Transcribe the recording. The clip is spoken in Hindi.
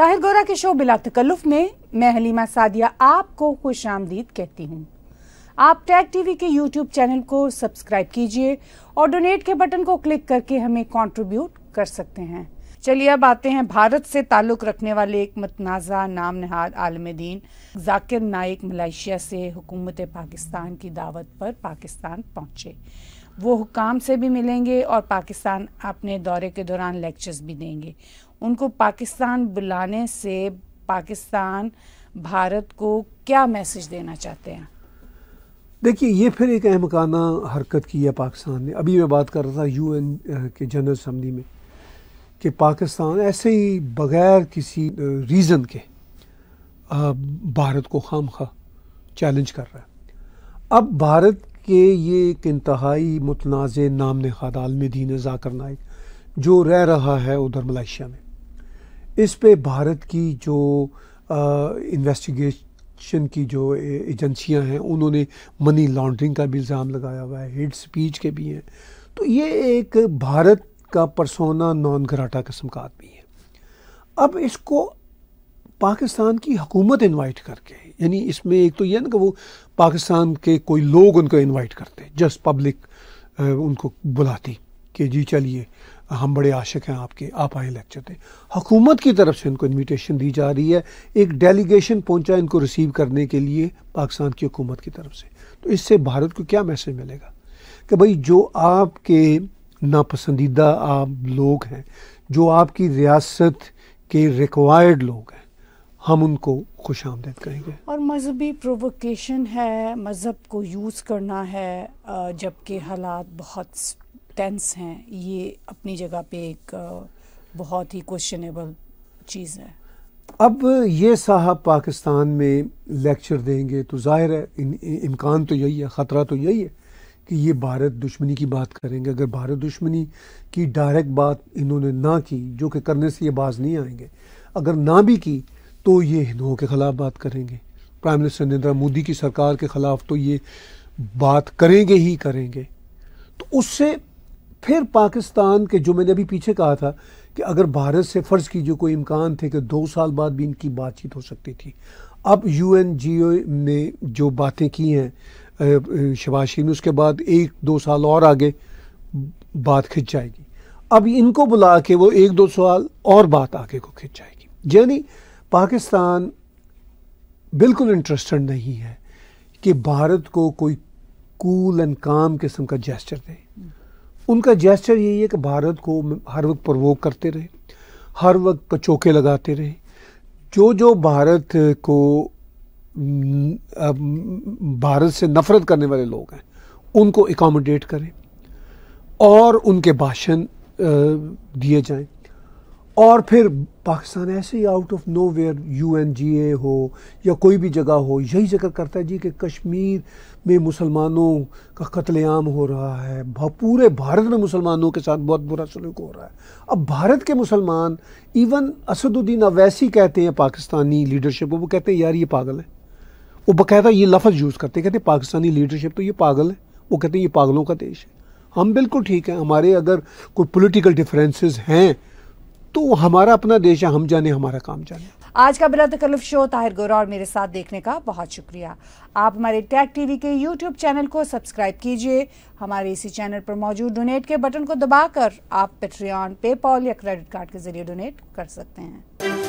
ताहिर गोरा के शो बिला तकल्लुफ में मैं हलीमा सादिया आपको खुश आमदीद कहती हूँ आप टैग टीवी के यूट्यूब चैनल को सब्सक्राइब कीजिए और डोनेट के बटन को क्लिक करके हमें कंट्रीब्यूट कर सकते हैं चलिए अब आते हैं भारत से ताल्लुक़ रखने वाले एक मतनाज़ा नाम नहाद आलम दीन जाकिर नाइक मलेशिया से हुकूमत पाकिस्तान की दावत पर पाकिस्तान पहुंचे वो हुकाम से भी मिलेंगे और पाकिस्तान अपने दौरे के दौरान लेक्चर्स भी देंगे उनको पाकिस्तान बुलाने से पाकिस्तान भारत को क्या मैसेज देना चाहते हैं देखिए ये फिर एक अहमकाना हरकत की है पाकिस्तान ने अभी मैं बात कर रहा था यूएन के जनरल असम्बली में कि पाकिस्तान ऐसे ही बगैर किसी रीज़न के भारत को खाम खा चैलेंज कर रहा है अब भारत कि ये एक इंतहाई मुतनाज़ नाम नहाद आलमी दीन जाकर नायक जो रह रहा है उधर मलेशिया में इस पे भारत की जो इन्वेस्टिगेशन की जो एजेंसियां हैं उन्होंने मनी लॉन्ड्रिंग का भी इल्ज़ाम लगाया हुआ है हेड स्पीच के भी हैं तो ये एक भारत का परसोना नॉन घराटा किस्म का आदमी है अब इसको पाकिस्तान की हुकूमत इनवाइट करके यानी इसमें एक तो यह ना कि वो पाकिस्तान के कोई लोग उनको इनवाइट करते जस्ट पब्लिक उनको बुलाती कि जी चलिए हम बड़े आशिक हैं आपके आप आए लेक्चर दें हुकूमत की तरफ से इनको इनविटेशन दी जा रही है एक डेलीगेशन पहुंचा इनको रिसीव करने के लिए पाकिस्तान की हुकूमत की तरफ से तो इससे भारत को क्या मैसेज मिलेगा कि भाई जो आपके नापसंदीदा आप लोग हैं जो आपकी रियासत के रिक्वायर्ड लोग हैं हम उनको खुश आमदेद कहेंगे और मजहबी प्रोवोकेशन है मज़हब को यूज़ करना है जबकि हालात बहुत टेंस हैं ये अपनी जगह पे एक बहुत ही क्वेश्चनेबल चीज़ है अब ये साहब पाकिस्तान में लेक्चर देंगे तो ज़ाहिर है इम्कान तो यही है ख़तरा तो यही है कि ये भारत दुश्मनी की बात करेंगे अगर भारत दुश्मनी की डायरेक्ट बात इन्होंने ना की जो कि करने से ये बाज नहीं आएंगे अगर ना भी की तो ये हिंदुओं के ख़िलाफ़ बात करेंगे प्राइम मिनिस्टर नरेंद्र मोदी की सरकार के ख़िलाफ़ तो ये बात करेंगे ही करेंगे तो उससे फिर पाकिस्तान के जो मैंने अभी पीछे कहा था कि अगर भारत से फ़र्ज़ कीजिए कोई इम्कान थे कि दो साल बाद भी इनकी बातचीत हो सकती थी अब यू एन जी ओ ने जो बातें की हैं शबाशीन उसके बाद एक दो साल और आगे बात खिंच जाएगी अब इनको बुला के वो एक दो साल और बात आगे को खिंच जाएगी यानी पाकिस्तान बिल्कुल इंटरेस्टेड नहीं है कि भारत को कोई कूल एंड काम किस्म का जेस्चर दें उनका जेस्चर यही है कि भारत को हर वक्त प्रवोक करते रहे हर वक्त पचोके लगाते रहे जो जो भारत को भारत से नफरत करने वाले लोग हैं उनको एकोमोडेट करें और उनके भाषण दिए जाएं और फिर पाकिस्तान ऐसे ही out of nowhere U N G A हो या कोई भी जगह हो यही जिक्र करता है जी कि कश्मीर में मुसलमानों का कत्लेआम हो रहा है पूरे भारत में मुसलमानों के साथ बहुत बुरा सलूक हो रहा है अब भारत के मुसलमान इवन असदुद्दीन अवैसी कहते हैं पाकिस्तानी लीडरशिप को वो कहते हैं यार ये पागल है वो बकायदा ये लफ्ज़ यूज़ करते हैं कहते पाकिस्तानी लीडरशिप तो ये पागल है वो कहते हैं ये पागलों का देश है हम बिल्कुल ठीक हैं हमारे अगर कोई पोलिटिकल डिफरेंसेस हैं तो हमारा अपना देश है हम जाने हमारा काम जाने आज का बिला तकल्फ शो ताहिर गोरा और मेरे साथ देखने का बहुत शुक्रिया आप हमारे टैग टीवी के यूट्यूब चैनल को सब्सक्राइब कीजिए हमारे इसी चैनल पर मौजूद डोनेट के बटन को दबाकर आप पेट्रियन पेपॉल या क्रेडिट कार्ड के जरिए डोनेट कर सकते हैं